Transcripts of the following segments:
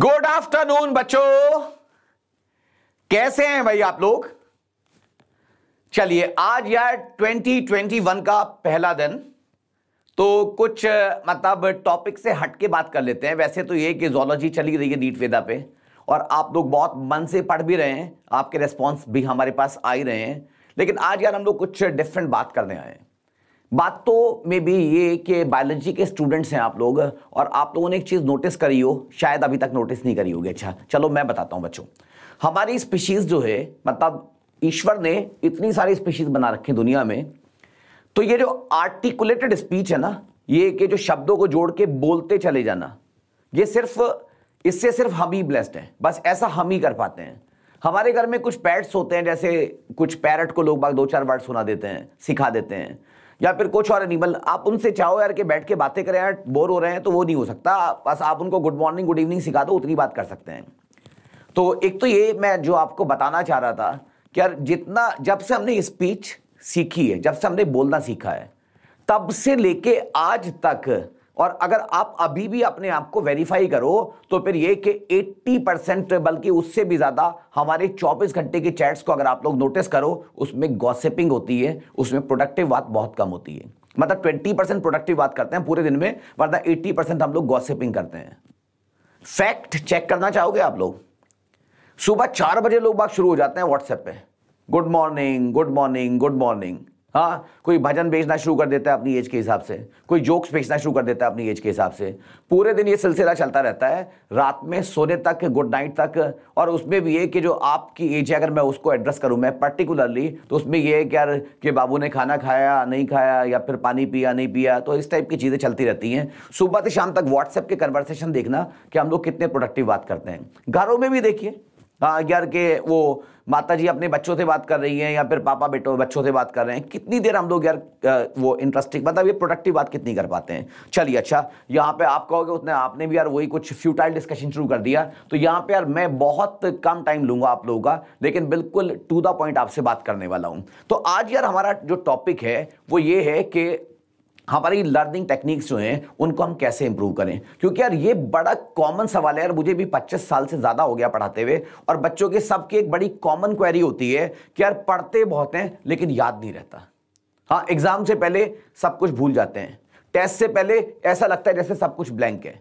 Good afternoon बच्चों कैसे हैं भाई आप लोग चलिए आज यार 2021 का पहला दिन तो कुछ मतलब टॉपिक से हट के बात कर लेते हैं वैसे तो ये कि जोलॉजी चली रही है नीट वेदा पे और आप लोग बहुत मन से पढ़ भी रहे हैं आपके रेस्पॉन्स भी हमारे पास आ ही रहे हैं लेकिन आज यार हम लोग कुछ डिफरेंट बात करने आए हैं बात तो मे भी ये कि बायोलॉजी के स्टूडेंट्स हैं आप लोग और आप लोगों ने एक चीज़ नोटिस करी हो शायद अभी तक नोटिस नहीं करी होगी अच्छा चलो मैं बताता हूँ बच्चों हमारी स्पीशीज़ जो है मतलब ईश्वर ने इतनी सारी स्पीशीज़ बना रखी दुनिया में तो ये जो आर्टिकुलेटेड स्पीच है ना ये कि जो शब्दों को जोड़ के बोलते चले जाना ये सिर्फ इससे सिर्फ हम ही ब्लेस्ड हैं बस ऐसा हम ही कर पाते हैं हमारे घर में कुछ पैट्स होते हैं जैसे कुछ पैरट को लोग बाग दो चार वर्ड सुना देते हैं सिखा देते हैं या फिर कुछ और एनिमल आप उनसे चाहो यार के बैठ के बातें करें यार बोर हो रहे हैं तो वो नहीं हो सकता बस आप उनको गुड मॉर्निंग गुड इवनिंग सिखा दो उतनी बात कर सकते हैं तो एक तो ये मैं जो आपको बताना चाह रहा था कि यार जितना जब से हमने स्पीच सीखी है जब से हमने बोलना सीखा है तब से लेके आज तक और अगर आप अभी भी अपने आप को वेरीफाई करो तो फिर ये कि 80 परसेंट बल्कि उससे भी ज़्यादा हमारे 24 घंटे के चैट्स को अगर आप लोग नोटिस करो उसमें गॉसिपिंग होती है उसमें प्रोडक्टिव बात बहुत कम होती है मतलब 20 परसेंट प्रोडक्टिव बात करते हैं पूरे दिन में वरना 80 परसेंट हम लोग गॉसिपिंग करते हैं फैक्ट चेक करना चाहोगे आप लोग सुबह चार बजे लोग बात शुरू हो जाते हैं व्हाट्सएप पे good morning good morning good morning हाँ कोई भजन बेचना शुरू कर देता है अपनी एज के हिसाब से कोई जोक्स बेचना शुरू कर देता है अपनी एज के हिसाब से पूरे दिन ये सिलसिला चलता रहता है रात में सोने तक गुड नाइट तक और उसमें भी ये कि जो आपकी एज है अगर मैं उसको एड्रेस करूँ मैं पर्टिकुलरली तो उसमें ये है कि यार कि बाबू ने खाना खाया नहीं खाया या फिर पानी पिया नहीं पिया तो इस टाइप की चीज़ें चलती रहती हैं सुबह से शाम तक व्हाट्सएप के कन्वर्सेशन देखना कि हम लोग कितने प्रोडक्टिव बात करते हैं घरों में भी देखिए हाँ, यार के वो माता जी अपने बच्चों से बात कर रही हैं या फिर पापा बेटो बच्चों से बात कर रहे हैं कितनी देर हम लोग यार वो इंटरेस्टिंग मतलब ये प्रोडक्टिव बात कितनी कर पाते हैं चलिए अच्छा यहाँ पे आप कहोगे उतने आपने भी यार वही कुछ फ्यूटाइल डिस्कशन शुरू कर दिया तो यहाँ पे यार मैं बहुत कम टाइम लूँगा आप लोगों का लेकिन बिल्कुल टू द पॉइंट आपसे बात करने वाला हूँ तो आज यार हमारा जो टॉपिक है वो ये है कि हमारी लर्निंग टेक्निक्स जो हैं उनको हम कैसे इंप्रूव करें क्योंकि यार ये बड़ा कॉमन सवाल है यार मुझे भी 25 साल से ज़्यादा हो गया पढ़ाते हुए और बच्चों के सबकी एक बड़ी कॉमन क्वेरी होती है कि यार पढ़ते बहुत हैं लेकिन याद नहीं रहता हाँ एग्ज़ाम से पहले सब कुछ भूल जाते हैं टेस्ट से पहले ऐसा लगता है जैसे सब कुछ ब्लैंक है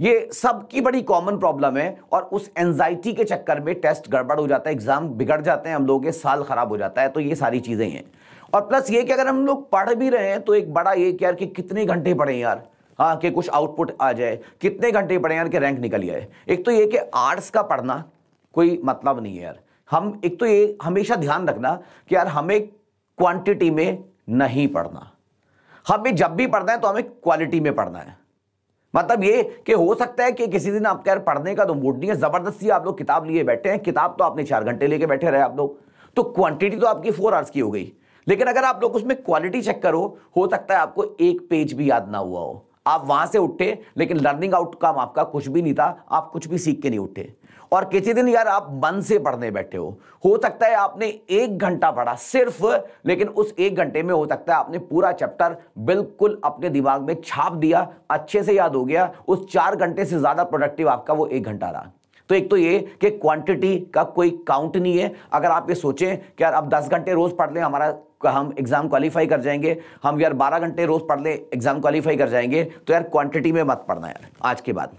ये सबकी बड़ी कॉमन प्रॉब्लम है और उस एनजाइटी के चक्कर में टेस्ट गड़बड़ हो जाता है एग्जाम बिगड़ जाते हैं हम लोगों के साल खराब हो जाता है तो ये सारी चीज़ें हैं और प्लस ये कि अगर हम लोग पढ़ भी रहे हैं तो एक बड़ा ये कि यार कि कितने घंटे पढ़े यार हाँ कि कुछ आउटपुट आ जाए कितने घंटे पढ़े यार कि रैंक निकल जाए एक तो ये कि आर्ट्स का पढ़ना कोई मतलब नहीं है यार हम एक तो ये हमेशा ध्यान रखना कि यार हमें क्वांटिटी में नहीं पढ़ना हमें जब भी पढ़ना है तो हमें क्वालिटी में पढ़ना है मतलब ये कि हो सकता है कि किसी दिन आपका यार पढ़ने का तो मूड नहीं है ज़बरदस्ती आप लोग किताब लिए बैठे हैं किताब तो आपने चार घंटे लेके बैठे रहे आप लोग तो क्वांटिटी तो आपकी फोर आवर्स की हो गई लेकिन अगर आप लोग उसमें क्वालिटी चेक करो हो सकता है आपको एक पेज भी याद ना हुआ हो आप वहां से उठे लेकिन लर्निंग आउटकम आपका कुछ भी नहीं था आप कुछ भी सीख के नहीं उठे और किसी दिन यार आप मन से पढ़ने बैठे हो हो सकता है आपने एक घंटा पढ़ा सिर्फ लेकिन उस एक घंटे में हो सकता है आपने पूरा चैप्टर बिल्कुल अपने दिमाग में छाप दिया अच्छे से याद हो गया उस चार घंटे से ज़्यादा प्रोडक्टिव आपका वो एक घंटा रहा तो एक तो ये कि क्वांटिटी का कोई काउंट नहीं है अगर आप ये सोचें कि यार आप दस घंटे रोज़ पढ़ लें हमारा का हम एग्ज़ाम क्वालिफाई कर जाएंगे हम यार बारह घंटे रोज़ पढ़ लें एग्ज़ाम क्वालिफाई कर जाएंगे तो यार क्वांटिटी में मत पढ़ना यार आज के बाद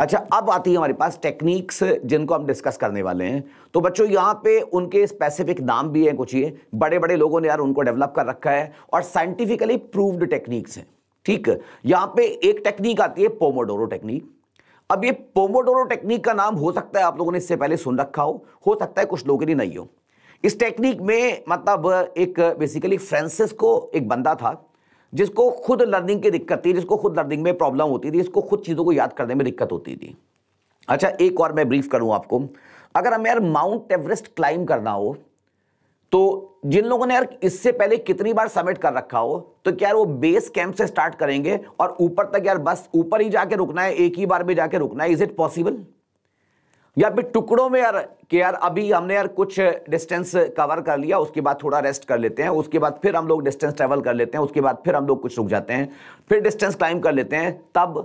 अच्छा अब आती है हमारे पास टेक्निक्स जिनको हम डिस्कस करने वाले हैं तो बच्चों यहाँ पे उनके स्पेसिफिक नाम भी हैं कुछ ये बड़े बड़े लोगों ने यार उनको डेवलप कर रखा है और साइंटिफिकली प्रूव्ड टेक्निक्स हैं ठीक यहाँ पे एक टेक्निक आती है पोमोडोरो टेक्निक अब ये पोमोडोरो टेक्निक का नाम हो सकता है आप लोगों ने इससे पहले सुन रखा हो हो सकता है कुछ लोगों ने नहीं हो इस टेक्निक में मतलब एक बेसिकली फ्रेंसिस को एक बंदा था जिसको खुद लर्निंग की दिक्कत थी जिसको खुद लर्निंग में प्रॉब्लम होती थी इसको खुद चीज़ों को याद करने में दिक्कत होती थी अच्छा एक और मैं ब्रीफ करूँ आपको अगर हमें यार माउंट एवरेस्ट क्लाइम करना हो तो जिन लोगों ने यार इससे पहले कितनी बार सबमिट कर रखा हो तो क्या यार वो बेस कैंप से स्टार्ट करेंगे और ऊपर तक यार बस ऊपर ही जाके रुकना है एक ही बार में जाके रुकना है इज इट पॉसिबल या फिर टुकड़ों में यार कि यार अभी हमने यार कुछ डिस्टेंस कवर कर लिया उसके बाद थोड़ा रेस्ट कर लेते हैं उसके बाद फिर हम लोग डिस्टेंस ट्रेवल कर लेते हैं उसके बाद फिर हम लोग कुछ रुक जाते हैं फिर डिस्टेंस क्लाइम कर लेते हैं तब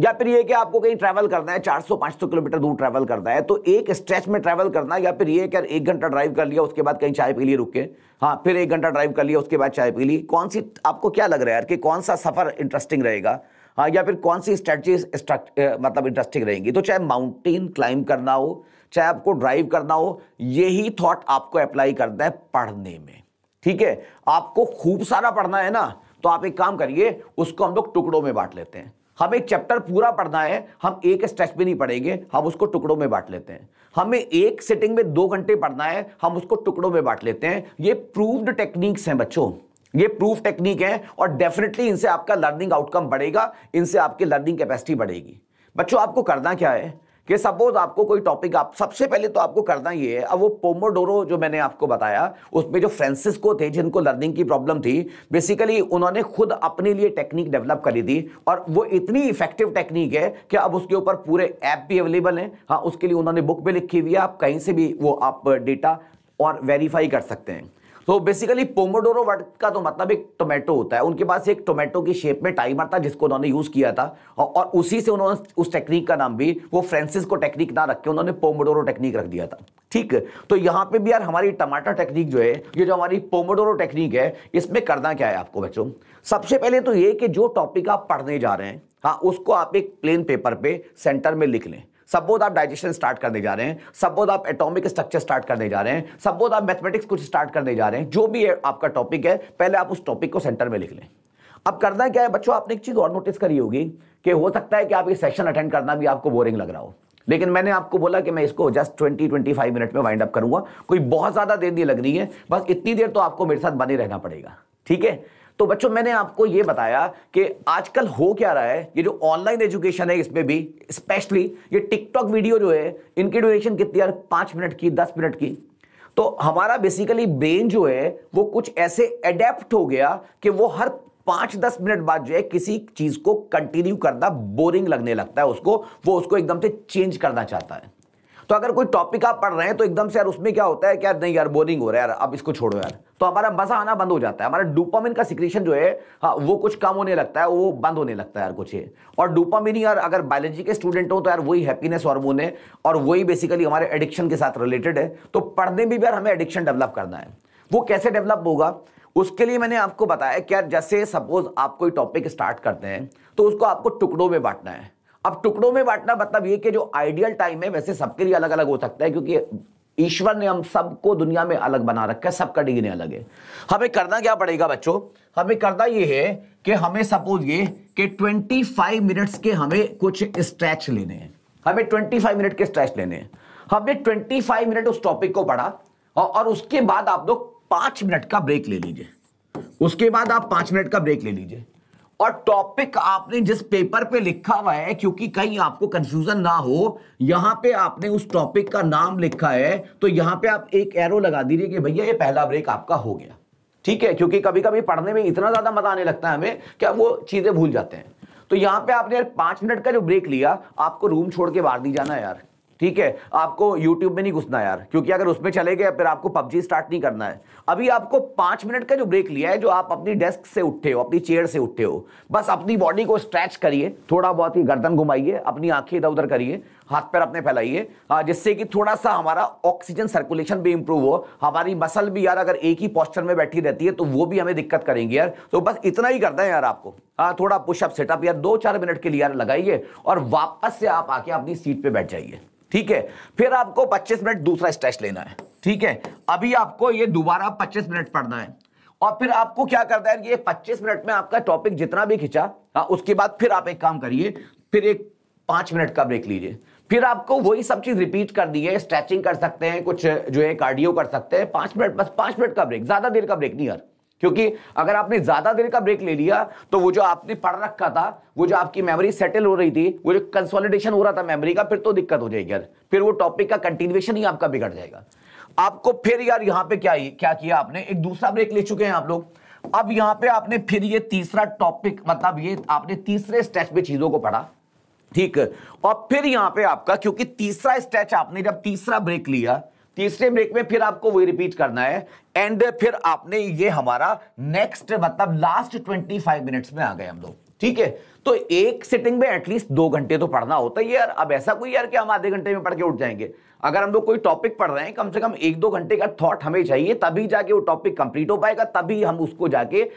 या फिर ये कि आपको कहीं ट्रैवल करना है 400-500 किलोमीटर दूर ट्रैवल करना है तो एक स्ट्रेच में ट्रैवल करना या फिर ये कि एक घंटा ड्राइव कर लिया उसके बाद कहीं चाय पी ली रुक के हाँ फिर एक घंटा ड्राइव कर लिया उसके बाद चाय पी ली कौन सी आपको क्या लग रहा है यार कि कौन सा सफ़र इंटरेस्टिंग रहेगा हाँ या फिर कौन सी स्ट्रैटी मतलब इंटरेस्टिंग रहेंगी तो चाहे माउंटेन क्लाइंब करना हो चाहे आपको ड्राइव करना हो यही थॉट आपको अप्लाई करना है पढ़ने में ठीक है आपको खूब सारा पढ़ना है ना तो आप एक काम करिए उसको हम लोग टुकड़ों में बांट लेते हैं हम एक चैप्टर पूरा पढ़ना है हम एक स्ट्रेच में नहीं पढ़ेंगे हम उसको टुकड़ों में बांट लेते हैं हमें एक सिटिंग में दो घंटे पढ़ना है हम उसको टुकड़ों में बांट लेते हैं ये प्रूव्ड टेक्निक्स हैं बच्चों ये प्रूफ टेक्निक है और डेफिनेटली इनसे आपका लर्निंग आउटकम बढ़ेगा इनसे आपकी लर्निंग कैपेसिटी बढ़ेगी बच्चों आपको करना क्या है कि सपोज आपको कोई टॉपिक आप सबसे पहले तो आपको करना ये है अब वो पोमोडोरो जो मैंने आपको बताया उसमें जो फ्रेंसिसको थे जिनको लर्निंग की प्रॉब्लम थी बेसिकली उन्होंने खुद अपने लिए टेक्निक डेवलप करी थी और वो इतनी इफेक्टिव टेक्निक है कि अब उसके ऊपर पूरे ऐप भी अवेलेबल हैं हाँ उसके लिए उन्होंने बुक भी लिखी हुई है आप कहीं से भी वो आप डेटा और वेरीफाई कर सकते हैं तो बेसिकली पोमोडोरो वर्ड का तो मतलब एक टोमेटो होता है उनके पास एक टोमेटो की शेप में टाइमर था जिसको उन्होंने यूज किया था और उसी से उन्होंने उस टेक्निक का नाम भी वो फ्रेंसिस को टेक्निक ना रख के उन्होंने पोमोडोरो टेक्निक रख दिया था ठीक तो यहाँ पे भी यार हमारी टमाटर टेक्निक जो है ये जो हमारी पोमोडोरो टेक्निक है इसमें करना क्या है आपको बच्चों सबसे पहले तो ये कि जो टॉपिक आप पढ़ने जा रहे हैं हाँ उसको आप एक प्लेन पेपर पे सेंटर में लिख लें सपोज आप डाइजेशन स्टार्ट करने जा रहे हैं सपोज आप एटॉमिक स्ट्रक्चर स्टार्ट करने जा रहे हैं सपोज आप मैथमेटिक्स कुछ स्टार्ट करने जा रहे हैं जो भी आपका टॉपिक है पहले आप उस टॉपिक को सेंटर में लिख लें अब करना क्या है बच्चों आपने एक चीज़ और नोटिस करी होगी कि हो सकता है कि आप ये सेशन अटेंड करना भी आपको बोरिंग लग रहा हो लेकिन मैंने आपको बोला कि मैं इसको just twenty twenty five minute में वाइंड अप करूंगा कोई बहुत ज़्यादा देर नहीं लग रही है बस इतनी देर तो आपको मेरे साथ बने रहना पड़ेगा ठीक है तो बच्चों मैंने आपको ये बताया कि आजकल हो क्या रहा है ये जो ऑनलाइन एजुकेशन है इसमें भी स्पेशली ये टिकटॉक वीडियो जो है इनकी ड्यूरेशन कितनी यार पाँच मिनट की दस मिनट की तो हमारा बेसिकली ब्रेन जो है वो कुछ ऐसे एडेप्ट हो गया कि वो हर पांच दस मिनट बाद जो है किसी चीज को कंटिन्यू करना बोरिंग लगने लगता है उसको वो उसको एकदम से चेंज करना चाहता है तो अगर कोई टॉपिक आप पढ़ रहे हैं तो एकदम से यार उसमें क्या होता है कि यार नहीं यार बोरिंग हो रहा है यार अब इसको छोड़ो यार तो हमारा मजा आना बंद हो जाता है हमारा डोपामिन का सिक्रेशन जो है हाँ वो कुछ कम होने लगता है वो बंद होने लगता है यार कुछ है। और डोपामिन यार अगर बायोलॉजी के स्टूडेंट हो तो यार वही हैप्पीनेस हार्मोन है और वही बेसिकली हमारे एडिक्शन के साथ रिलेटेड है तो पढ़ने में भी यार हमें एडिक्शन डेवलप करना है वो कैसे डेवलप होगा उसके लिए मैंने आपको बताया कि यार जैसे सपोज आप कोई टॉपिक स्टार्ट करते हैं तो उसको आपको टुकड़ों में बांटना है अब टुकड़ों में बांटना मतलब ये कि जो आइडियल टाइम है वैसे सबके लिए अलग अलग हो सकता है क्योंकि ईश्वर ने हम सबको दुनिया में अलग बना रखा है सबका डिग्री अलग है हमें करना क्या पड़ेगा बच्चों हमें करना ये है कि हमें सपोज ये कि 25 मिनट्स के हमें कुछ स्ट्रेच लेने हैं हमें 25 मिनट के स्ट्रेच लेने हैं हमने 25 मिनट उस टॉपिक को पढ़ा और उसके बाद आप लोग पांच मिनट का ब्रेक ले लीजिए उसके बाद आप पांच मिनट का ब्रेक ले लीजिए और टॉपिक आपने जिस पेपर पे लिखा हुआ है क्योंकि कहीं आपको कंफ्यूजन ना हो यहां पे आपने उस टॉपिक का नाम लिखा है तो यहां पे आप एक एरो लगा दीजिए कि भैया ये पहला ब्रेक आपका हो गया ठीक है क्योंकि कभी कभी पढ़ने में इतना ज्यादा मजा आने लगता है हमें कि वो चीजें भूल जाते हैं तो यहां पे आपने यार पांच मिनट का जो ब्रेक लिया आपको रूम छोड़ के बाहर नहीं जाना यार ठीक है आपको यूट्यूब में नहीं घुसना यार क्योंकि अगर उसमें चले गए फिर आपको पबजी स्टार्ट नहीं करना है अभी आपको पांच मिनट का जो ब्रेक लिया है जो आप अपनी डेस्क से उठे हो अपनी चेयर से उठे हो बस अपनी बॉडी को स्ट्रेच करिए थोड़ा बहुत ही गर्दन घुमाइए अपनी आंखें इधर उधर करिए हाथ पैर अपने फैलाइए जिससे कि थोड़ा सा हमारा ऑक्सीजन सर्कुलेशन भी इंप्रूव हो हमारी मसल भी यार अगर एक ही पॉस्चर में बैठी रहती है तो वो भी हमें दिक्कत करेंगी यार तो बस इतना ही करना है यार आपको आ, थोड़ा पुशअप सेटअप यार दो चार मिनट के लिए यार लगाइए और वापस से आप आके अपनी सीट पर बैठ जाइए ठीक है फिर आपको 25 मिनट दूसरा स्ट्रेच लेना है ठीक है अभी आपको ये दोबारा 25 मिनट पढ़ना है और फिर आपको क्या करता है ये 25 मिनट में आपका टॉपिक जितना भी खिंचा हाँ, उसके बाद फिर आप एक काम करिए फिर एक पांच मिनट का ब्रेक लीजिए फिर आपको वही सब चीज रिपीट कर दी है स्ट्रेचिंग कर सकते हैं कुछ जो है कार्डियो कर सकते हैं पांच मिनट बस पांच मिनट का ब्रेक ज्यादा देर का ब्रेक नहीं यार क्योंकि अगर आपने ज्यादा देर का ब्रेक ले लिया तो वो जो आपने पढ़ रखा था वो जो आपकी मेमोरी सेटल हो रही थी वो जो कंसोलिडेशन हो रहा था मेमोरी का फिर तो दिक्कत हो जाएगी यार फिर वो टॉपिक का कंटिन्यूएशन ही आपका बिगड़ जाएगा आपको फिर यार यहाँ पे क्या क्या किया आपने एक दूसरा ब्रेक ले चुके हैं आप लोग अब यहाँ पे आपने फिर ये तीसरा टॉपिक मतलब ये आपने तीसरे स्टेच पे चीजों को पढ़ा ठीक और फिर यहाँ पे आपका क्योंकि तीसरा स्टेच आपने जब तीसरा ब्रेक लिया तीसरे ब्रेक में फिर आपको वही रिपीट करना है एंड फिर आपने ये हमारा नेक्स्ट मतलब लास्ट ट्वेंटी फाइव मिनट्स में आ गए हम लोग ठीक है तो एक सेटिंग में एटलीस्ट दो घंटे तो पढ़ना होता है यार अब ऐसा कोई यार कि हम आधे घंटे में पढ़ के उठ जाएंगे अगर हम लोग कोई टॉपिक पढ़ रहे हैं कम से कम एक दो घंटे का थॉट हमें चाहिए तभी जाके वो टॉपिक कंप्लीट हो पाएगा तभी हम उसको जाके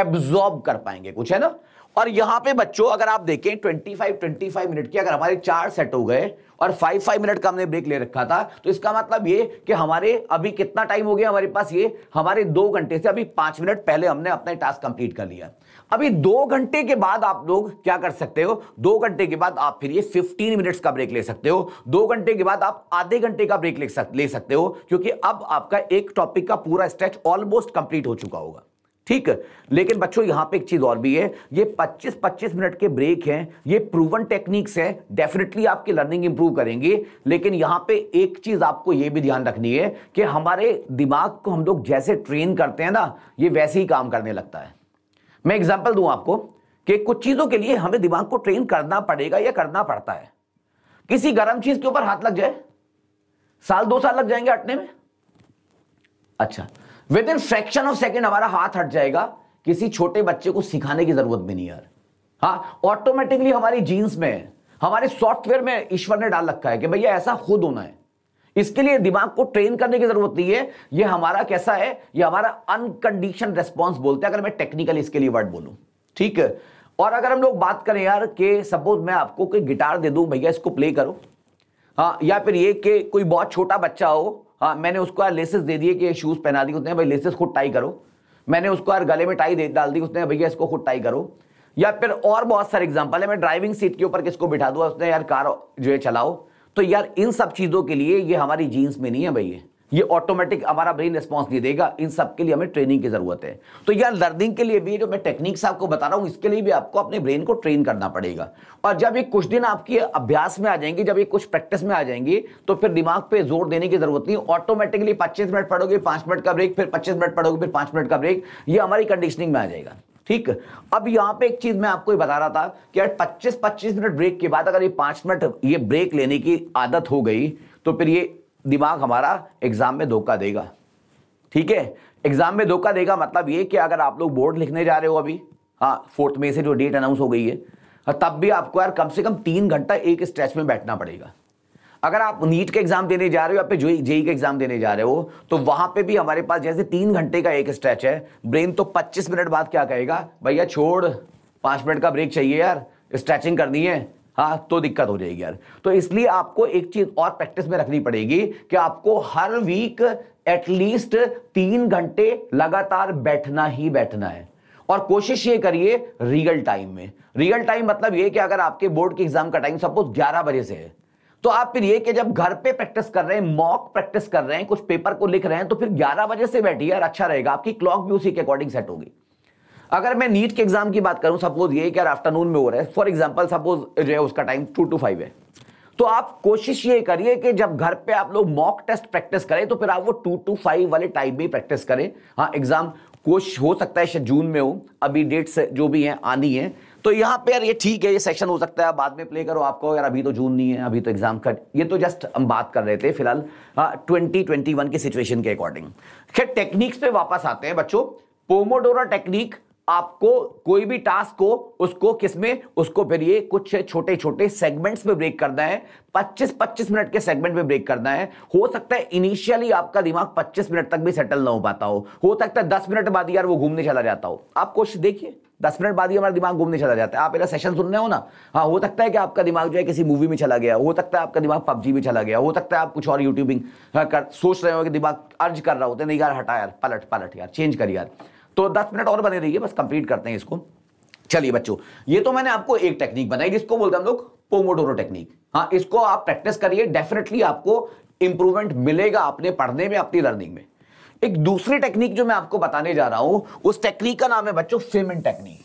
एब्जॉर्ब कर पाएंगे कुछ है ना और यहां पे बच्चों अगर आप देखें 25 25 मिनट के अगर हमारे चार सेट हो गए और 5 5 मिनट का हमने ब्रेक ले रखा था तो इसका मतलब ये कि हमारे अभी कितना टाइम हो गया हमारे पास ये हमारे दो घंटे से अभी पांच मिनट पहले हमने अपना टास्क कंप्लीट कर लिया अभी दो घंटे के बाद आप लोग क्या कर सकते हो दो घंटे के बाद आप फिर ये 15 मिनट्स का ब्रेक ले सकते हो दो घंटे के बाद आप आधे घंटे का ब्रेक ले सकते हो क्योंकि अब आपका एक टॉपिक का पूरा स्ट्रेच ऑलमोस्ट कंप्लीट हो चुका होगा ठीक लेकिन बच्चों यहां पे एक चीज और भी है ये 25-25 मिनट के ब्रेक हैं ये प्रूवन टेक्निक्स है डेफिनेटली आपकी लर्निंग इंप्रूव करेंगे लेकिन यहां पे एक चीज आपको ये भी ध्यान रखनी है कि हमारे दिमाग को हम लोग जैसे ट्रेन करते हैं ना ये वैसे ही काम करने लगता है मैं एग्जाम्पल दू आपको कि कुछ चीजों के लिए हमें दिमाग को ट्रेन करना पड़ेगा या करना पड़ता है किसी गर्म चीज के ऊपर हाथ लग जाए साल दो साल लग जाएंगे हटने में अच्छा within fraction of second हमारा हाथ हट जाएगा किसी छोटे बच्चे को सिखाने की जरूरत भी नहीं यार हाँ ऑटोमेटिकली हमारी जीन्स में हमारे सॉफ्टवेयर में ईश्वर ने डाल रखा है कि भैया ऐसा खुद होना है इसके लिए दिमाग को ट्रेन करने की जरूरत नहीं है ये हमारा कैसा है ये हमारा अनकंडीशन रेस्पॉन्स बोलते हैं अगर मैं टेक्निकल इसके लिए वर्ड बोलूं ठीक है और अगर हम लोग बात करें यार कि सपोज मैं आपको कोई गिटार दे दूं भैया इसको प्ले करो हाँ या फिर ये कि कोई बहुत छोटा बच्चा हो हाँ मैंने उसको यार लेसेस दे दिए कि शूज़ पहना दी उसने भाई लेसेस खुद टाई करो मैंने उसको यार गले में टाई दे डाल दी उसने भैया इसको खुद टाई करो या फिर और बहुत सारे एग्जाम्पल है मैं ड्राइविंग सीट के ऊपर किसको बिठा दूँ उसने यार कार जो है चलाओ तो यार इन सब चीज़ों के लिए ये हमारी जीन्स में नहीं है भैया ये ऑटोमेटिक हमारा ब्रेन रिस्पॉन्स नहीं देगा इन सब के लिए हमें ट्रेनिंग की ज़रूरत है तो यह लर्निंग के लिए भी जो मैं टेक्निक्स आपको बता रहा हूँ इसके लिए भी आपको अपने ब्रेन को ट्रेन करना पड़ेगा और जब ये कुछ दिन आपकी अभ्यास में आ जाएंगे जब ये कुछ प्रैक्टिस में आ जाएंगे तो फिर दिमाग पर जोर देने की ज़रूरत नहीं ऑटोमेटिकली पच्चीस मिनट पढ़ोगे पाँच मिनट का ब्रेक फिर पच्चीस मिनट पढ़ोगे फिर पाँच मिनट का ब्रेक ये हमारी कंडीशनिंग में आ जाएगा ठीक अब यहाँ पे एक चीज मैं आपको बता रहा था कि यार 25 25 मिनट ब्रेक के बाद अगर ये पांच मिनट ये ब्रेक लेने की आदत हो गई तो फिर ये दिमाग हमारा एग्जाम में धोखा देगा ठीक है एग्जाम में धोखा देगा मतलब ये कि अगर आप लोग बोर्ड लिखने जा रहे हो अभी हाँ फोर्थ में से जो डेट अनाउंस हो गई है हाँ, तब भी आपको यार कम से कम तीन घंटा एक स्ट्रेच में बैठना पड़ेगा अगर आप नीट के एग्जाम देने जा रहे हो या फिर जेई जेई e, e के एग्जाम देने जा रहे हो तो वहां पे भी हमारे पास जैसे तीन घंटे का एक स्ट्रेच है ब्रेन तो 25 मिनट बाद क्या कहेगा भैया छोड़ पांच मिनट का ब्रेक चाहिए यार स्ट्रेचिंग करनी है हाँ तो दिक्कत हो जाएगी यार तो इसलिए आपको एक चीज और प्रैक्टिस में रखनी पड़ेगी कि आपको हर वीक एटलीस्ट तीन घंटे लगातार बैठना ही बैठना है और कोशिश ये करिए रियल टाइम में रियल टाइम मतलब ये कि अगर आपके बोर्ड के एग्जाम का टाइम सपोज ग्यारह बजे से है तो आप फिर ये कि जब घर पे प्रैक्टिस कर रहे हैं मॉक प्रैक्टिस कर रहे हैं कुछ पेपर को लिख रहे हैं तो फिर 11 बजे से बैठिए यार अच्छा रहेगा आपकी क्लॉक भी उसी के अकॉर्डिंग सेट होगी अगर मैं नीट के एग्जाम की बात करूं सपोज ये कि आफ्टरनून में हो रहा है फॉर एग्जाम्पल सपोज जो है उसका टाइम टू टू फाइव है तो आप कोशिश ये करिए कि जब घर पे आप लोग मॉक टेस्ट प्रैक्टिस करें तो फिर आप वो टू टू फाइव वाले टाइम में प्रैक्टिस करें हाँ एग्जाम कोशिश हो सकता है शायद जून में हो अभी डेट्स जो भी हैं आनी है तो यहाँ पे यार ये ठीक है ये सेशन हो सकता है बाद में प्ले करो आपको यार अभी तो जून नहीं है अभी तो एग्जाम कट ये तो जस्ट हम बात कर रहे थे फिलहाल ट्वेंटी ट्वेंटी वन के सिचुएशन के अकॉर्डिंग खैर टेक्निक्स पे वापस आते हैं बच्चों पोमोडोरा टेक्निक आपको कोई भी टास्क को उसको किसमें उसको फिर ये कुछ छोटे छोटे सेगमेंट्स में ब्रेक करना है 25-25 मिनट के सेगमेंट में ब्रेक करना है हो सकता है इनिशियली आपका दिमाग 25 मिनट तक भी सेटल ना हो पाता हो हो सकता है 10 मिनट बाद यार वो घूमने चला जाता हो आप कोशिश देखिए दस मिनट बाद ही हमारा दिमाग घूमने चला जाता है आप मेरा सेशन सुन रहे हो ना हाँ हो सकता है कि आपका दिमाग जो है किसी मूवी में चला गया हो सकता है आपका दिमाग पबजी में चला गया हो सकता है आप कुछ और यूट्यूबिंग हाँ, कर सोच रहे हो कि दिमाग अर्ज कर रहा होता है नहीं यार हटा यार पलट पलट यार चेंज कर यार तो दस मिनट और बने रहिए बस कंप्लीट करते हैं इसको चलिए बच्चों ये तो मैंने आपको एक टेक्निक बनाई जिसको बोलते हैं हम लोग पोमोडोरो टेक्निक हाँ इसको आप प्रैक्टिस करिए डेफिनेटली आपको इंप्रूवमेंट मिलेगा अपने पढ़ने में अपनी लर्निंग में एक दूसरी टेक्निक जो मैं आपको बताने जा रहा हूं उस टेक्निक का नाम है बच्चों फेमिन टेक्निक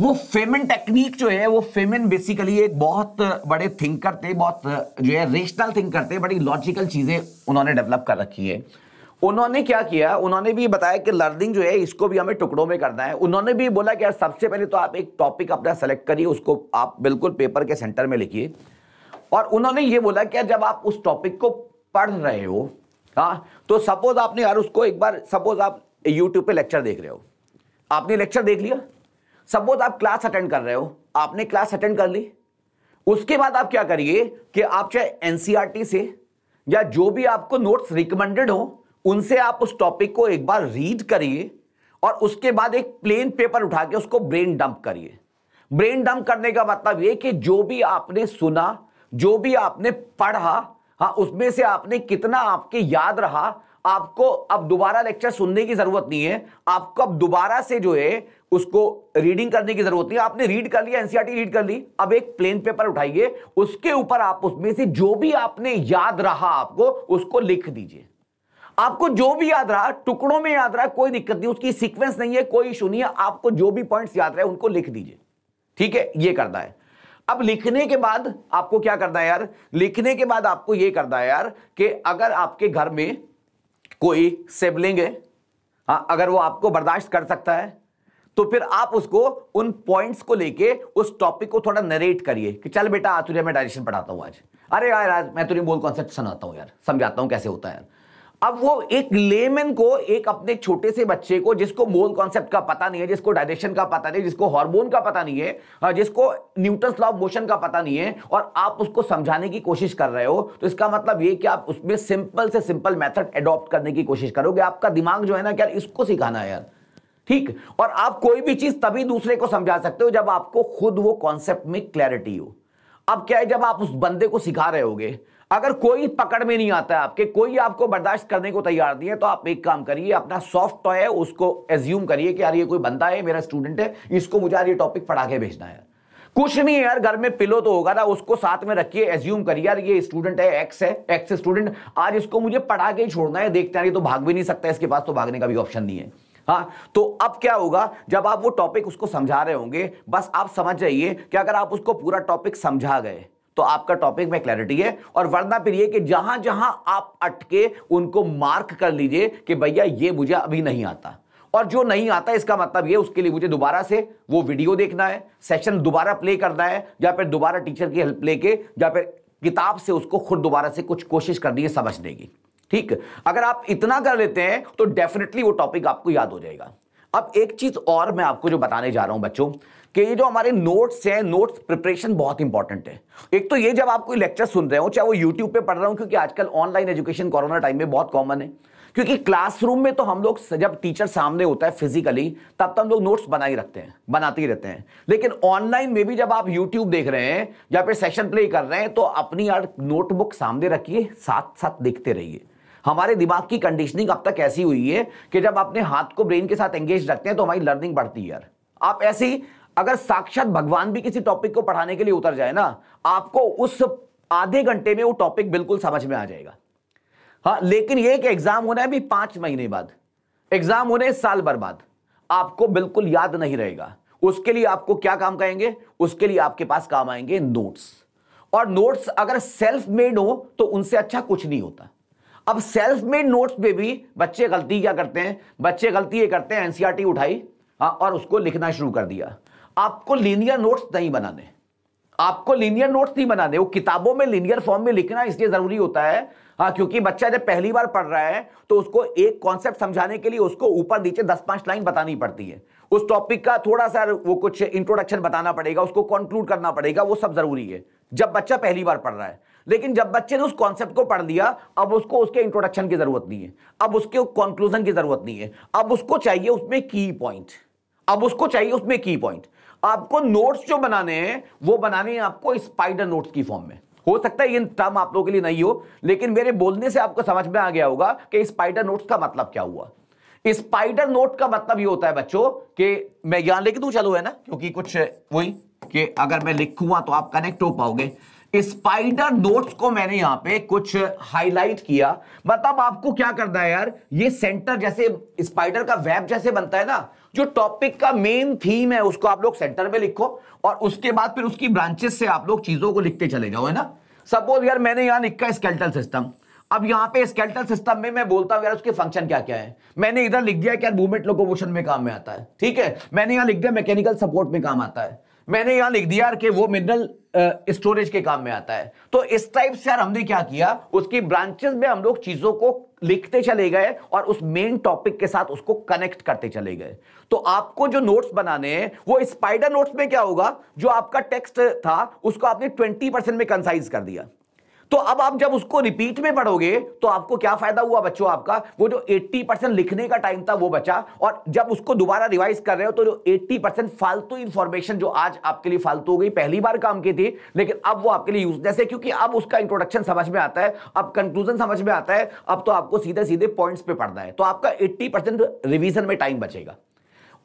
वो फेमिन टेक्निक जो है वो फेमिन बेसिकली एक बहुत बड़े थिंकर थे बहुत जो है रेशनल थिंकर थे बड़ी लॉजिकल चीजें उन्होंने डेवलप कर रखी है उन्होंने क्या किया उन्होंने भी बताया कि लर्निंग जो है इसको भी हमें टुकड़ों में करना है उन्होंने भी बोला कि यार सबसे पहले तो आप एक टॉपिक अपना सेलेक्ट करिए उसको आप बिल्कुल पेपर के सेंटर में लिखिए और उन्होंने ये बोला कि जब आप उस टॉपिक को पढ़ रहे हो हाँ तो सपोज आपने यार उसको एक बार सपोज आप यूट्यूब पर लेक्चर देख रहे हो आपने लेक्चर देख लिया सपोज आप क्लास अटेंड कर रहे हो आपने क्लास अटेंड कर ली उसके बाद आप क्या करिए कि आप चाहे एनसीआरटी e से या जो भी आपको नोट्स रिकमेंडेड हो उनसे आप उस टॉपिक को एक बार रीड करिए और उसके बाद एक प्लेन पेपर उठा के उसको ब्रेन डंप करिए ब्रेन डंप करने का मतलब ये कि जो भी आपने सुना जो भी आपने पढ़ा हाँ उसमें से आपने कितना आपके याद रहा आपको अब दोबारा लेक्चर सुनने की जरूरत नहीं है आपको अब दोबारा से जो है उसको रीडिंग करने की जरूरत नहीं है आपने रीड कर लिया एनसीआर रीड e कर ली अब एक प्लेन पेपर उठाइए उसके ऊपर आप उसमें से जो भी आपने याद रहा आपको उसको लिख दीजिए आपको जो भी याद रहा टुकड़ों में याद रहा कोई दिक्कत नहीं उसकी सीक्वेंस नहीं है कोई इशू नहीं है आपको जो भी पॉइंट्स याद रहे उनको लिख दीजिए ठीक है ये करना है अब लिखने के बाद आपको क्या करना है यार लिखने के बाद आपको ये करना है यार कि अगर आपके घर में कोई सेबलिंग है हाँ अगर वो आपको बर्दाश्त कर सकता है तो फिर आप उसको उन पॉइंट्स को लेके उस टॉपिक को थोड़ा नरेट करिए कि चल बेटा आज तुझे मैं डायरेक्शन पढ़ाता हूँ आज अरे यार आज मैं तुझे तो बोल कॉन्सेप्ट सुनाता हूँ यार समझाता हूँ कैसे होता है यार अब वो एक लेमन को एक अपने छोटे से बच्चे को जिसको मोल कॉन्सेप्ट का पता नहीं है जिसको डाइजेशन का पता नहीं जिसको हार्मोन का पता नहीं है जिसको न्यूटन लॉ ऑफ मोशन का पता नहीं है और आप उसको समझाने की कोशिश कर रहे हो तो इसका मतलब ये कि आप उसमें सिंपल से सिंपल मेथड एडॉप्ट करने की कोशिश करोगे आपका दिमाग जो है ना यार इसको सिखाना है यार ठीक और आप कोई भी चीज तभी दूसरे को समझा सकते हो जब आपको खुद वो कॉन्सेप्ट में क्लैरिटी हो अब क्या है जब आप उस बंदे को सिखा रहे होगे अगर कोई पकड़ में नहीं आता है आपके कोई आपको बर्दाश्त करने को तैयार नहीं है तो आप एक काम करिए अपना सॉफ्ट टॉय है उसको एज्यूम करिए कि यार ये कोई बंदा है मेरा स्टूडेंट है इसको मुझे यार ये टॉपिक पढ़ा के भेजना है कुछ नहीं है यार घर में पिलो तो होगा ना उसको साथ में रखिए एज्यूम करिए यार ये स्टूडेंट है एक्स है एक्स स्टूडेंट आज इसको मुझे पढ़ा के ही छोड़ना है देखते हैं ये तो भाग भी नहीं सकता इसके पास तो भागने का भी ऑप्शन नहीं है हाँ तो अब क्या होगा जब आप वो टॉपिक उसको समझा रहे होंगे बस आप समझ जाइए कि अगर आप उसको पूरा टॉपिक समझा गए तो आपका टॉपिक में क्लैरिटी है और वरना फिर ये कि जहां जहां आप अटके उनको मार्क कर लीजिए कि भैया ये मुझे अभी नहीं आता और जो नहीं आता इसका मतलब ये उसके लिए मुझे दोबारा से वो वीडियो देखना है सेशन दोबारा प्ले करना है या फिर दोबारा टीचर की हेल्प लेके या फिर किताब से उसको खुद दोबारा से कुछ कोशिश करनी है समझने की ठीक अगर आप इतना कर लेते हैं तो डेफिनेटली वो टॉपिक आपको याद हो जाएगा अब एक चीज और मैं आपको जो बताने जा रहा हूं बच्चों कि ये जो हमारे नोट्स हैं नोट्स प्रिपरेशन बहुत इंपॉर्टेंट है एक तो ये जब आप कोई लेक्चर सुन रहे हो चाहे वो यूट्यूब पे पढ़ रहा हूँ क्योंकि आजकल ऑनलाइन एजुकेशन कोरोना टाइम में बहुत कॉमन है क्योंकि क्लासरूम में तो हम लोग जब टीचर सामने होता है फिजिकली तब तो हम लोग नोट्स बना ही रखते हैं बनाते ही रहते हैं लेकिन ऑनलाइन में भी जब आप यूट्यूब देख रहे हैं या फिर सेशन प्ले कर रहे हैं तो अपनी यार नोटबुक सामने रखिए साथ साथ देखते रहिए हमारे दिमाग की कंडीशनिंग अब तक ऐसी हुई है कि जब अपने हाथ को ब्रेन के साथ एंगेज रखते हैं तो हमारी लर्निंग बढ़ती है यार आप ऐसी अगर साक्षात भगवान भी किसी टॉपिक को पढ़ाने के लिए उतर जाए ना आपको उस आधे घंटे में वो टॉपिक बिल्कुल समझ में आ जाएगा हाँ लेकिन ये कि एग्जाम होना है अभी पांच महीने बाद एग्जाम होने साल भर बाद आपको बिल्कुल याद नहीं रहेगा उसके लिए आपको क्या काम करेंगे उसके लिए आपके पास काम आएंगे नोट्स और नोट्स अगर सेल्फ मेड हो तो उनसे अच्छा कुछ नहीं होता अब सेल्फ मेड नोट्स पे भी बच्चे गलती क्या करते हैं बच्चे गलती ये करते हैं एनसीईआरटी e उठाई हाँ, और उसको लिखना शुरू कर दिया आपको लीनियर नोट्स नहीं बनाने आपको लीनियर नोट्स नहीं बनाने वो किताबों में लीनियर फॉर्म में लिखना इसलिए ज़रूरी होता है हाँ क्योंकि बच्चा जब पहली बार पढ़ रहा है तो उसको एक कॉन्सेप्ट समझाने के लिए उसको ऊपर नीचे दस पांच लाइन बतानी पड़ती है उस टॉपिक का थोड़ा सा वो कुछ इंट्रोडक्शन बताना पड़ेगा उसको कंक्लूड करना पड़ेगा वो सब ज़रूरी है जब बच्चा पहली बार पढ़ रहा है लेकिन जब बच्चे ने उस कॉन्सेप्ट को पढ़ लिया अब उसको उसके इंट्रोडक्शन की ज़रूरत नहीं है अब उसके कॉन्क्लूजन की ज़रूरत नहीं है अब उसको चाहिए उसमें की पॉइंट अब उसको चाहिए उसमें की पॉइंट आपको नोट्स जो बनाने हैं वो बनाने हैं आपको स्पाइडर नोट्स की फॉर्म में हो सकता है ये टर्म आप लोगों के लिए नहीं हो लेकिन मेरे बोलने से आपको समझ में आ गया होगा कि स्पाइडर नोट्स का मतलब क्या हुआ स्पाइडर नोट का मतलब ये होता है बच्चों कि मैं यहां लिख दू चलो है ना क्योंकि कुछ वही कि अगर मैं लिखूंगा तो आप कनेक्ट हो पाओगे स्पाइडर नोट्स को मैंने यहां पे कुछ हाईलाइट किया मतलब आपको क्या करना है यार ये सेंटर जैसे स्पाइडर का वेब जैसे बनता है ना जो टॉपिक का मेन थीम है उसको आप लोग सेंटर में लिखो और उसके बाद फिर उसकी ब्रांचेस से आप लोग चीजों को लिखते चले जाओ है ना सपोज यार मैंने यहां लिखा स्केल्टल सिस्टम अब यहां पे स्केल्टल सिस्टम में मैं बोलता हूँ यार उसके फंक्शन क्या क्या है मैंने इधर लिख दिया कि यार मूवमेंट लोकोमोशन में काम में आता है ठीक है मैंने यहां लिख दिया मैकेनिकल सपोर्ट में काम आता है मैंने यहां लिख दिया कि वो मिनरल स्टोरेज के काम में आता है तो इस टाइप से यार हमने क्या किया उसकी ब्रांचेस में हम लोग चीजों को लिखते चले गए और उस मेन टॉपिक के साथ उसको कनेक्ट करते चले गए तो आपको जो नोट्स बनाने हैं वो स्पाइडर नोट्स में क्या होगा जो आपका टेक्स्ट था उसको आपने 20 परसेंट में कंसाइज कर दिया तो अब आप जब उसको रिपीट में पढ़ोगे तो आपको क्या फायदा हुआ बच्चों आपका वो जो 80 परसेंट लिखने का टाइम था वो बचा और जब उसको दोबारा रिवाइज कर रहे हो तो जो 80 परसेंट फालतू इंफॉर्मेशन जो आज आपके लिए फालतू हो गई पहली बार काम की थी लेकिन अब वो आपके लिए यूजलेस है क्योंकि अब उसका इंट्रोडक्शन समझ में आता है अब कंक्लूजन समझ में आता है अब तो आपको सीधे सीधे पॉइंट्स पे पढ़ना है तो आपका एट्टी रिविजन में टाइम बचेगा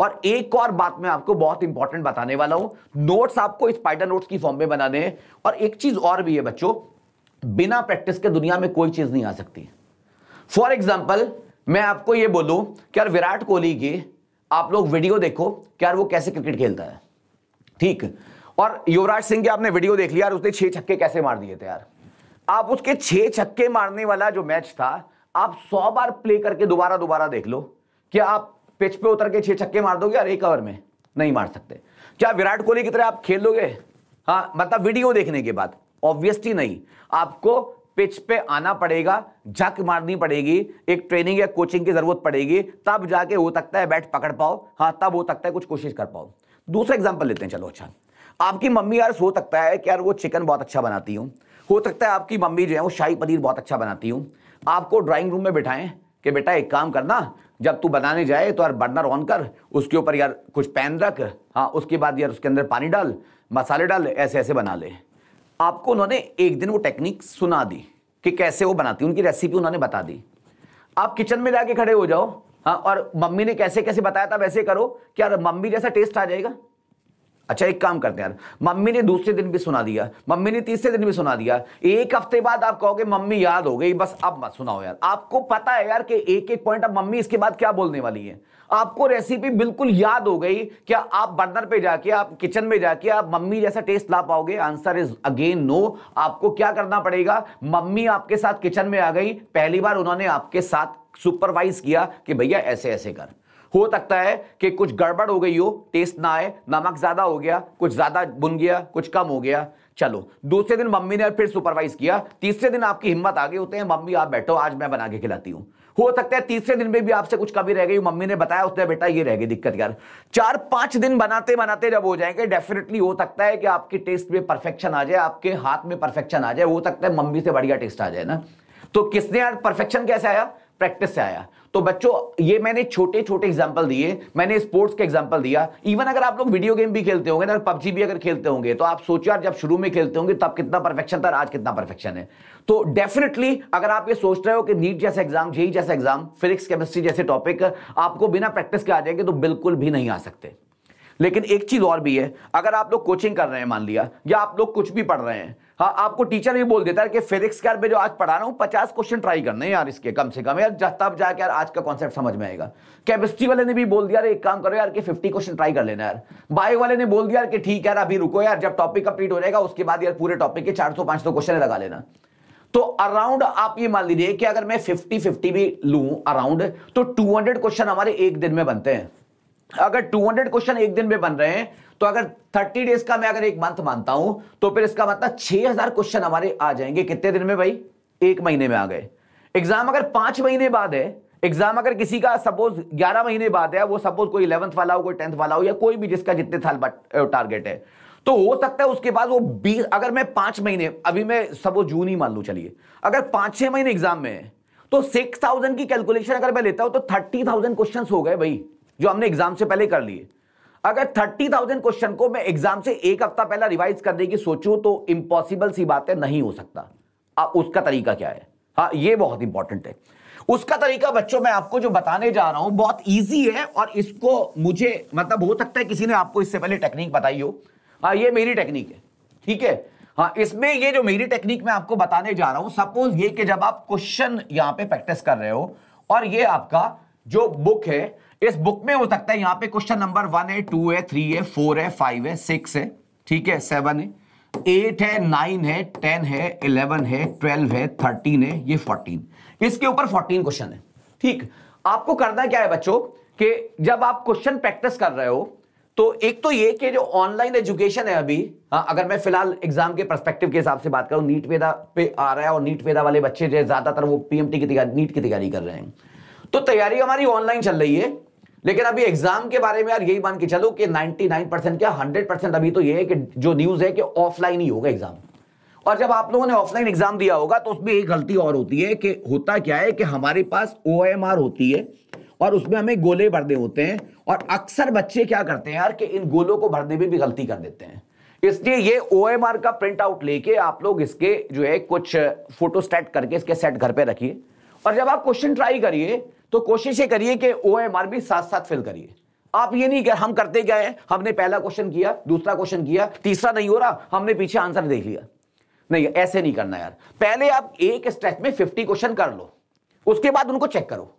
और एक और बात मैं आपको बहुत इंपॉर्टेंट बताने वाला हूं नोट्स आपको स्पाइडर नोट्स की फॉर्म में बनाने हैं और एक चीज और भी है बच्चों बिना प्रैक्टिस के दुनिया में कोई चीज नहीं आ सकती फॉर एग्जाम्पल मैं आपको ये बोलूं कि यार विराट कोहली की आप लोग वीडियो देखो कि यार वो कैसे क्रिकेट खेलता है ठीक और युवराज सिंह की आपने वीडियो देख लिया यार उसने छह छक्के कैसे मार दिए थे यार आप उसके छह छक्के मारने वाला जो मैच था आप सौ बार प्ले करके दोबारा दोबारा देख लो क्या आप पिच पे उतर के छह छक्के मार दोगे यार एक ओवर में नहीं मार सकते क्या विराट कोहली की तरह आप खेल लोगे हाँ मतलब वीडियो देखने के बाद ऑब्वियसली नहीं आपको पिच पे आना पड़ेगा झक मारनी पड़ेगी एक ट्रेनिंग या कोचिंग की जरूरत पड़ेगी तब जाके हो सकता है बैट पकड़ पाओ हाँ तब हो सकता है कुछ कोशिश कर पाओ दूसरा एग्जाम्पल लेते हैं चलो अच्छा आपकी मम्मी यार हो सकता है कि यार वो चिकन बहुत अच्छा बनाती हूँ हो सकता है आपकी मम्मी जो है वो शाही पनीर बहुत अच्छा बनाती हूँ आपको ड्राइंग रूम में बिठाएं कि बेटा एक काम करना जब तू बनाने जाए तो यार बर्नर ऑन कर उसके ऊपर यार कुछ पैन रख हाँ उसके बाद यार उसके अंदर पानी डाल मसाले डाल ऐसे ऐसे बना ले आपको उन्होंने एक दिन वो टेक्निक सुना दी कि कैसे वो बनाती उनकी रेसिपी उन्होंने बता दी आप किचन में जाके खड़े हो जाओ हाँ और मम्मी ने कैसे कैसे बताया था वैसे करो कि यार मम्मी जैसा टेस्ट आ जाएगा अच्छा एक काम करते हैं यार मम्मी ने दूसरे दिन भी सुना दिया मम्मी ने तीसरे दिन भी सुना दिया एक हफ्ते बाद आप कहोगे मम्मी याद हो गई बस अब मत सुनाओ यार आपको पता है यार कि एक एक पॉइंट अब मम्मी इसके बाद क्या बोलने वाली है आपको रेसिपी बिल्कुल याद हो गई क्या आप बर्नर पे जाके आप किचन में जाके आप मम्मी जैसा टेस्ट ला पाओगे आंसर इज अगेन नो आपको क्या करना पड़ेगा मम्मी आपके साथ किचन में आ गई पहली बार उन्होंने आपके साथ सुपरवाइज किया कि भैया ऐसे ऐसे कर हो सकता है कि कुछ गड़बड़ हो गई हो टेस्ट ना आए नमक ज्यादा हो गया कुछ ज्यादा बुन गया कुछ कम हो गया चलो दूसरे दिन मम्मी ने फिर सुपरवाइज किया तीसरे दिन आपकी हिम्मत आ गई होते हैं मम्मी आप बैठो आज मैं बना के खिलाती हूँ हो सकता है तीसरे दिन में भी आपसे कुछ कमी रह गई मम्मी ने बताया उसने बेटा ये रह गई दिक्कत यार चार पांच दिन बनाते बनाते जब हो जाएंगे डेफिनेटली हो सकता है कि आपके टेस्ट में परफेक्शन आ जाए आपके हाथ में परफेक्शन आ जाए हो सकता है मम्मी से बढ़िया टेस्ट आ जाए ना तो किसने यार परफेक्शन कैसे आया प्रैक्टिस से आया तो बच्चों ये मैंने छोटे छोटे एग्जाम्पल दिए मैंने स्पोर्ट्स के एग्जाम्पल दिया इवन अगर आप लोग वीडियो गेम भी खेलते होंगे ना पबजी भी अगर खेलते होंगे तो आप सोचो यार जब शुरू में खेलते होंगे तब कितना परफेक्शन था आज कितना परफेक्शन है तो डेफिनेटली अगर आप ये सोच रहे हो कि नीट जैसा एग्जाम जेई e जैसा एग्जाम फिजिक्स केमिस्ट्री जैसे टॉपिक आपको बिना प्रैक्टिस के आ जाएंगे तो बिल्कुल भी नहीं आ सकते लेकिन एक चीज और भी है अगर आप लोग कोचिंग कर रहे हैं मान लिया या आप लोग कुछ भी पढ़ रहे हैं हाँ आपको टीचर भी बोल देता है कि फिजिक्स के यार जो आज पढ़ा रहा हूँ पचास क्वेश्चन ट्राई करने यार इसके कम से कम यार तब जाकर यार आज का कॉन्सेप्ट समझ में आएगा केमिस्ट्री वाले ने भी बोल दिया एक काम करो यार कि फिफ्टी क्वेश्चन ट्राई कर लेना यार बायो वाले ने बोल दिया कि ठीक है अभी रुको यार जब टॉपिक कंप्लीट हो जाएगा उसके बाद यार पूरे टॉपिक के चार सौ पांच सौ क्वेश्चन लगा लेना तो अराउंड आप ये मान लीजिए कि अगर मैं फिफ्टी फिफ्टी भी लू अराउंड तो टू हंड्रेड क्वेश्चन हमारे एक दिन में बनते हैं अगर 200 क्वेश्चन एक दिन में बन रहे हैं तो अगर 30 डेज का मैं अगर एक मंथ मानता हूं तो फिर इसका मतलब 6000 क्वेश्चन हमारे आ जाएंगे कितने दिन में भाई एक महीने में आ गए एग्जाम अगर पांच महीने बाद है एग्जाम अगर किसी का सपोज 11 महीने बाद है वो सपोज कोई इलेवंथ वाला हो कोई टेंथ वाला हो या कोई भी जिसका जितने साल टारगेट है तो हो सकता है उसके बाद वो बीस अगर मैं पांच महीने अभी मैं सपोज जून ही मान लू चलिए अगर पांच छह महीने एग्जाम में तो सिक्स थाउजेंड की कैलकुलेशन अगर मैं लेता हूं तो थर्टी थाउजेंड क्वेश्चन हो गए भाई जो हमने एग्जाम से पहले कर लिए अगर थर्टी थाउजेंड क्वेश्चन को मैं एग्जाम से एक हफ्ता पहला रिवाइज करने की सोचूं तो इंपॉसिबल सी बात है नहीं हो सकता आ, उसका तरीका क्या है हाँ ये बहुत इंपॉर्टेंट है उसका तरीका बच्चों मैं आपको जो बताने जा रहा हूं बहुत ईजी है और इसको मुझे मतलब हो सकता है किसी ने आपको इससे पहले टेक्निक बताई हो हाँ ये मेरी टेक्निक है ठीक है हाँ इसमें ये जो मेरी टेक्निक मैं आपको बताने जा रहा हूं सपोज ये कि जब आप क्वेश्चन यहां पे प्रैक्टिस कर रहे हो और ये आपका जो बुक है इस बुक में हो सकता है यहां पे क्वेश्चन नंबर वन है टू है थ्री है फोर है फाइव है सिक्स है ठीक है सेवन है एट है नाइन है टेन है इलेवन है ट्वेल्व है थर्टीन है ये फोर्टीन इसके ऊपर फोर्टीन क्वेश्चन है ठीक आपको करना क्या है बच्चों कि जब आप क्वेश्चन प्रैक्टिस कर रहे हो तो एक तो ये कि जो ऑनलाइन एजुकेशन है अभी हाँ अगर मैं फिलहाल एग्जाम के परस्पेक्टिव के हिसाब से बात करूं नीट वेदा पे आ रहा है और नीट वेदा वाले बच्चे जो है ज्यादातर वो पीएमटी की तैयारी नीट की तैयारी कर रहे हैं तो तैयारी हमारी ऑनलाइन चल रही है लेकिन अभी एग्जाम के बारे में यार यही मान के चलो कि 99 परसेंट क्या 100 परसेंट अभी तो ये है कि जो न्यूज है कि ऑफलाइन ही होगा एग्जाम और जब आप लोगों ने ऑफलाइन एग्जाम दिया होगा तो उसमें एक गलती और होती है कि होता क्या है कि हमारे पास ओ होती है और उसमें हमें गोले भरने होते हैं और अक्सर बच्चे क्या करते हैं यार कि इन गोलों को भरने में भी गलती कर देते हैं इसलिए ये ओ का प्रिंट आउट लेके आप लोग इसके जो है कुछ स्टेट करके इसके सेट घर पे रखिए और जब आप क्वेश्चन ट्राई करिए तो कोशिश ये करिए कि ओ एम आर भी साथ साथ फिल करिए आप ये नहीं कर हम करते क्या है हमने पहला क्वेश्चन किया दूसरा क्वेश्चन किया तीसरा नहीं हो रहा हमने पीछे आंसर देख लिया नहीं ऐसे नहीं करना यार पहले आप एक स्टेप में फिफ्टी क्वेश्चन कर लो उसके बाद उनको चेक करो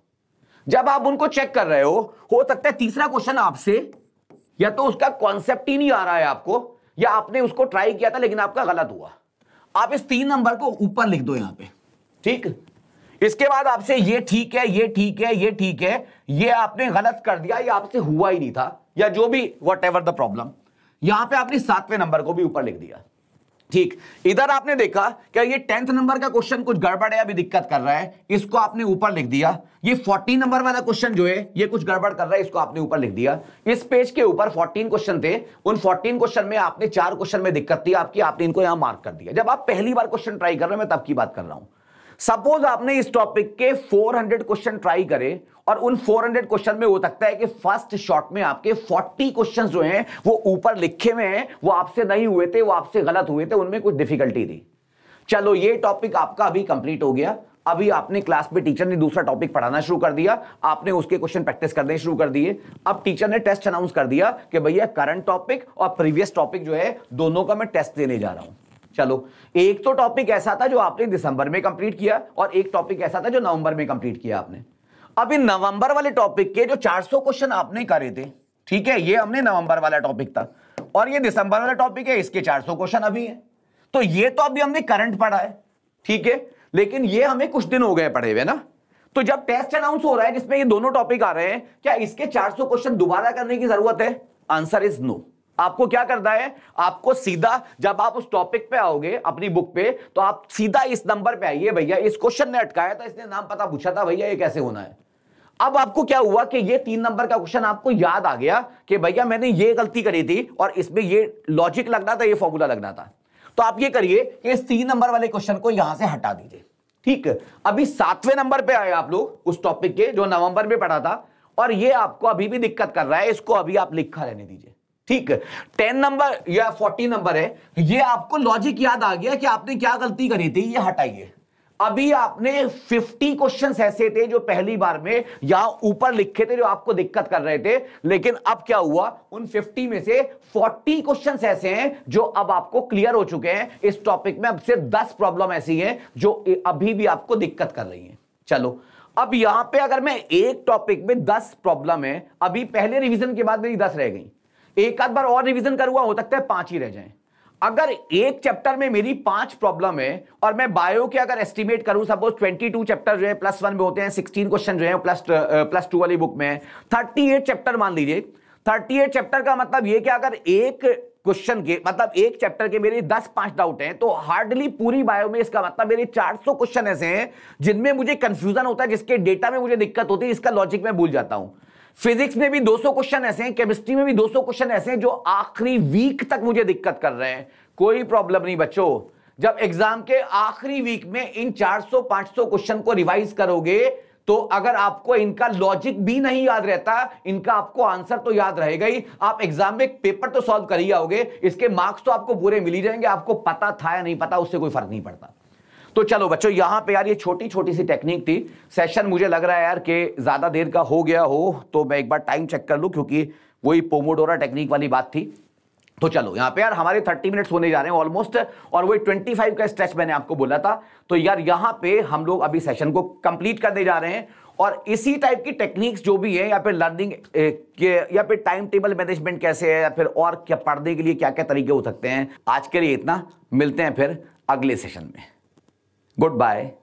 जब आप उनको चेक कर रहे हो हो सकता है तीसरा क्वेश्चन आपसे या तो उसका कॉन्सेप्ट ही नहीं आ रहा है आपको या आपने उसको ट्राई किया था लेकिन आपका गलत हुआ आप इस तीन नंबर को ऊपर लिख दो यहां पे ठीक इसके बाद आपसे ये ठीक है ये ठीक है ये ठीक है ये आपने गलत कर दिया ये आपसे हुआ ही नहीं था या जो भी वट एवर द प्रॉब्लम यहां पे आपने सातवें नंबर को भी ऊपर लिख दिया ठीक इधर आपने देखा क्या ये टेंथ नंबर का क्वेश्चन कुछ गड़बड़ है अभी दिक्कत कर रहा है इसको आपने ऊपर लिख दिया ये फोर्टीन नंबर वाला क्वेश्चन जो है ये कुछ गड़बड़ कर रहा है इसको आपने ऊपर लिख दिया इस पेज के ऊपर फोर्टीन क्वेश्चन थे उन फोर्टीन क्वेश्चन में आपने चार क्वेश्चन में दिक्कत थी आपकी आपने इनको यहां मार्क कर दिया जब आप पहली बार क्वेश्चन ट्राई कर रहे हो मैं तब की बात कर रहा हूं सपोज आपने इस टॉपिक के 400 क्वेश्चन ट्राई करे और उन 400 क्वेश्चन में हो सकता है कि फर्स्ट शॉट में आपके 40 क्वेश्चन जो हैं वो ऊपर लिखे हुए हैं वो आपसे नहीं हुए थे वो आपसे गलत हुए थे उनमें कुछ डिफिकल्टी थी चलो ये टॉपिक आपका अभी कंप्लीट हो गया अभी आपने क्लास में टीचर ने दूसरा टॉपिक पढ़ाना शुरू कर दिया आपने उसके क्वेश्चन प्रैक्टिस करने शुरू कर दिए अब टीचर ने टेस्ट अनाउंस कर दिया कि भैया करंट टॉपिक और प्रीवियस टॉपिक जो है दोनों का मैं टेस्ट देने जा रहा हूं चलो एक तो टॉपिक ऐसा था जो आपने दिसंबर में कंप्लीट किया और एक टॉपिक ऐसा था जो नवंबर में कंप्लीट किया आपने अब इन नवंबर वाले टॉपिक के जो 400 क्वेश्चन आपने करे थे ठीक है ये हमने नवंबर वाला टॉपिक था और ये दिसंबर वाला टॉपिक है इसके 400 क्वेश्चन अभी है तो ये तो अभी हमने करंट पढ़ा है ठीक है लेकिन ये हमें कुछ दिन हो गए पढ़े हुए ना तो जब टेस्ट अनाउंस हो रहा है जिसमें ये दोनों टॉपिक आ रहे हैं क्या इसके चार क्वेश्चन दोबारा करने की जरूरत है आंसर इज नो आपको क्या करना है आपको सीधा जब आप उस टॉपिक पे आओगे अपनी बुक पे तो आप सीधा इस नंबर पे आइए भैया इस क्वेश्चन ने अटकाया था इसने नाम पता पूछा था भैया ये कैसे होना है अब आपको क्या हुआ कि ये तीन नंबर का क्वेश्चन आपको याद आ गया कि भैया मैंने ये गलती करी थी और इसमें ये लॉजिक लगना था ये फॉर्मूला लगना था तो आप ये करिए कि इस तीन नंबर वाले क्वेश्चन को यहां से हटा दीजिए ठीक अभी सातवें नंबर पे आए आप लोग उस टॉपिक के जो नवंबर में पढ़ा था और ये आपको अभी भी दिक्कत कर रहा है इसको अभी आप लिखा रहने दीजिए ठीक टेन नंबर या फोर्टीन नंबर है ये आपको लॉजिक याद आ गया कि आपने क्या गलती करी थी ये हटाइए अभी आपने 50 क्वेश्चन ऐसे थे जो पहली बार में यहां ऊपर लिखे थे जो आपको दिक्कत कर रहे थे लेकिन अब क्या हुआ उन 50 में से 40 क्वेश्चन ऐसे हैं जो अब आपको क्लियर हो चुके हैं इस टॉपिक में अब सिर्फ 10 प्रॉब्लम ऐसी हैं जो अभी भी आपको दिक्कत कर रही है चलो अब यहां पे अगर मैं एक टॉपिक में दस प्रॉब्लम है अभी पहले रिविजन के बाद मेरी दस रह गई एक आध बार और रिवीजन करूंगा हो सकता है पांच ही रह जाए अगर एक चैप्टर में मेरी पांच प्रॉब्लम है और मैं बायो के अगर एस्टिमेट करूं सपोज 22 चैप्टर जो है प्लस वन में होते हैं 16 क्वेश्चन जो है प्लस प्लस टू वाली बुक में है 38 चैप्टर मान लीजिए 38 चैप्टर का मतलब ये कि अगर एक क्वेश्चन के मतलब एक चैप्टर के मेरे दस पांच डाउट हैं तो हार्डली पूरी बायो में इसका मतलब मेरे 400 क्वेश्चन ऐसे हैं जिनमें मुझे कंफ्यूजन होता है जिसके डेटा में मुझे दिक्कत होती है इसका लॉजिक मैं भूल जाता हूं फिजिक्स में भी 200 क्वेश्चन ऐसे हैं केमिस्ट्री में भी 200 क्वेश्चन ऐसे हैं जो आखिरी वीक तक मुझे दिक्कत कर रहे हैं कोई प्रॉब्लम नहीं बच्चों जब एग्जाम के आखिरी वीक में इन 400-500 क्वेश्चन को रिवाइज करोगे तो अगर आपको इनका लॉजिक भी नहीं याद रहता इनका आपको आंसर तो याद रहेगा ही आप एग्जाम में पेपर तो सॉल्व कर ही आओगे इसके मार्क्स तो आपको बुरे मिल ही जाएंगे आपको पता था या नहीं पता उससे कोई फर्क नहीं पड़ता तो चलो बच्चों यहाँ पे यार ये छोटी छोटी सी टेक्निक थी सेशन मुझे लग रहा है यार कि ज़्यादा देर का हो गया हो तो मैं एक बार टाइम चेक कर लू क्योंकि वही पोमोडोरा टेक्निक वाली बात थी तो चलो यहाँ पे यार हमारे 30 मिनट्स होने जा रहे हैं ऑलमोस्ट और वही 25 का स्ट्रेच मैंने आपको बोला था तो यार यहाँ पे हम लोग अभी सेशन को कंप्लीट करने जा रहे हैं और इसी टाइप की टेक्निक्स जो भी है या फिर लर्निंग के या फिर टाइम टेबल मैनेजमेंट कैसे है या फिर और क्या पढ़ने के लिए क्या क्या तरीके हो सकते हैं आज के लिए इतना मिलते हैं फिर अगले सेशन में Goodbye.